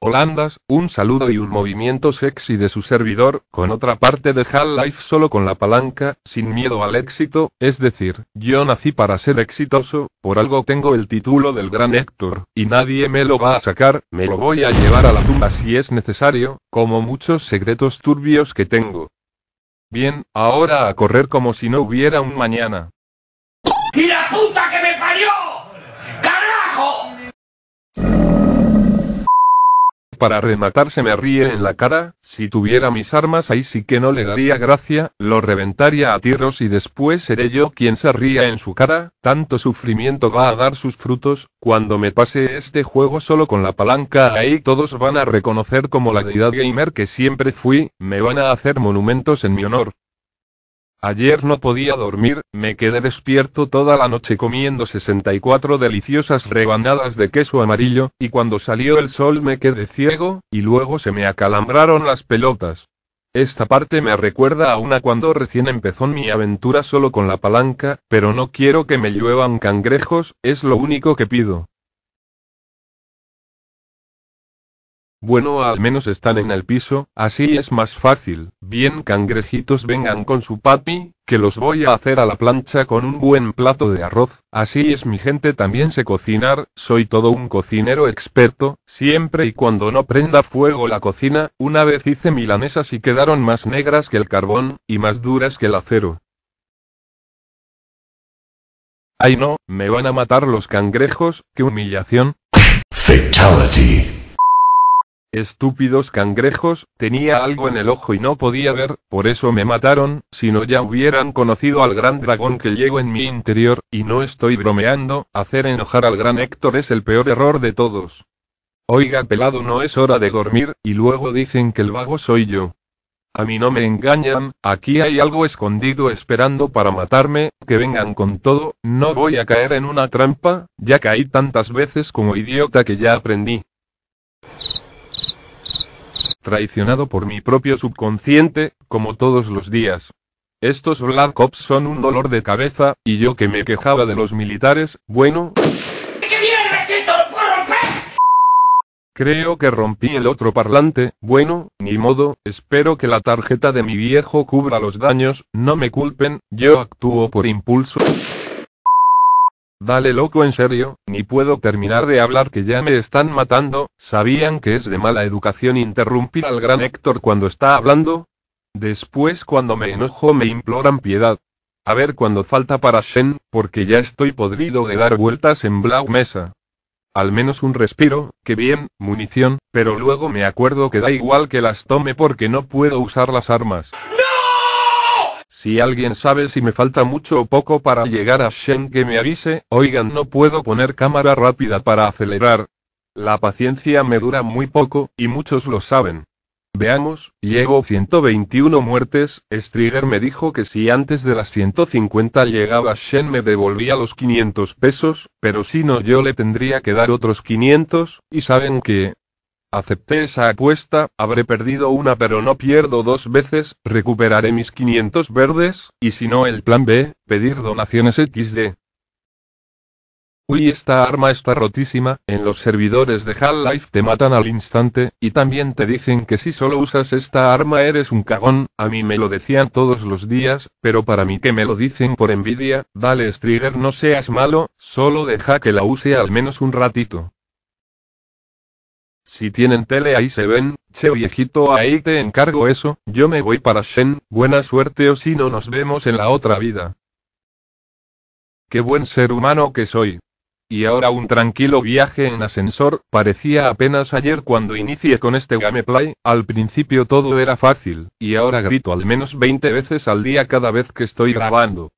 Holandas, un saludo y un movimiento sexy de su servidor, con otra parte de Half-Life solo con la palanca, sin miedo al éxito, es decir, yo nací para ser exitoso, por algo tengo el título del gran Héctor, y nadie me lo va a sacar, me lo voy a llevar a la tumba si es necesario, como muchos secretos turbios que tengo. Bien, ahora a correr como si no hubiera un mañana. ¡Y la puta que me parió! Para rematar se me ríe en la cara, si tuviera mis armas ahí sí que no le daría gracia, lo reventaría a tiros y después seré yo quien se ría en su cara, tanto sufrimiento va a dar sus frutos, cuando me pase este juego solo con la palanca ahí todos van a reconocer como la deidad gamer que siempre fui, me van a hacer monumentos en mi honor, Ayer no podía dormir, me quedé despierto toda la noche comiendo 64 deliciosas rebanadas de queso amarillo, y cuando salió el sol me quedé ciego, y luego se me acalambraron las pelotas. Esta parte me recuerda a una cuando recién empezó mi aventura solo con la palanca, pero no quiero que me lluevan cangrejos, es lo único que pido. Bueno, al menos están en el piso, así es más fácil. Bien, cangrejitos, vengan con su papi, que los voy a hacer a la plancha con un buen plato de arroz. Así es, mi gente también sé cocinar, soy todo un cocinero experto, siempre y cuando no prenda fuego la cocina. Una vez hice milanesas y quedaron más negras que el carbón, y más duras que el acero. Ay no, me van a matar los cangrejos, qué humillación. Fatality. Estúpidos cangrejos, tenía algo en el ojo y no podía ver, por eso me mataron, si no ya hubieran conocido al gran dragón que llevo en mi interior, y no estoy bromeando, hacer enojar al gran Héctor es el peor error de todos. Oiga, pelado, no es hora de dormir, y luego dicen que el vago soy yo. A mí no me engañan, aquí hay algo escondido esperando para matarme, que vengan con todo, no voy a caer en una trampa, ya caí tantas veces como idiota que ya aprendí traicionado por mi propio subconsciente, como todos los días. Estos Black Ops son un dolor de cabeza, y yo que me quejaba de los militares, bueno... Creo que rompí el otro parlante, bueno, ni modo, espero que la tarjeta de mi viejo cubra los daños, no me culpen, yo actúo por impulso. Dale loco en serio, ni puedo terminar de hablar que ya me están matando, ¿sabían que es de mala educación interrumpir al gran Héctor cuando está hablando? Después cuando me enojo me imploran piedad. A ver cuando falta para Shen, porque ya estoy podrido de dar vueltas en Blau Mesa. Al menos un respiro, que bien, munición, pero luego me acuerdo que da igual que las tome porque no puedo usar las armas. Si alguien sabe si me falta mucho o poco para llegar a Shen que me avise, oigan no puedo poner cámara rápida para acelerar. La paciencia me dura muy poco, y muchos lo saben. Veamos, llego 121 muertes, Strigger me dijo que si antes de las 150 llegaba Shen me devolvía los 500 pesos, pero si no yo le tendría que dar otros 500, y saben que, Acepté esa apuesta, habré perdido una pero no pierdo dos veces, recuperaré mis 500 verdes, y si no el plan B, pedir donaciones XD. Uy, esta arma está rotísima, en los servidores de Half-Life te matan al instante, y también te dicen que si solo usas esta arma eres un cagón, a mí me lo decían todos los días, pero para mí que me lo dicen por envidia, dale Strigger no seas malo, solo deja que la use al menos un ratito. Si tienen tele ahí se ven, che viejito ahí te encargo eso, yo me voy para Shen, buena suerte o si no nos vemos en la otra vida. Qué buen ser humano que soy. Y ahora un tranquilo viaje en ascensor, parecía apenas ayer cuando inicié con este gameplay, al principio todo era fácil, y ahora grito al menos 20 veces al día cada vez que estoy grabando.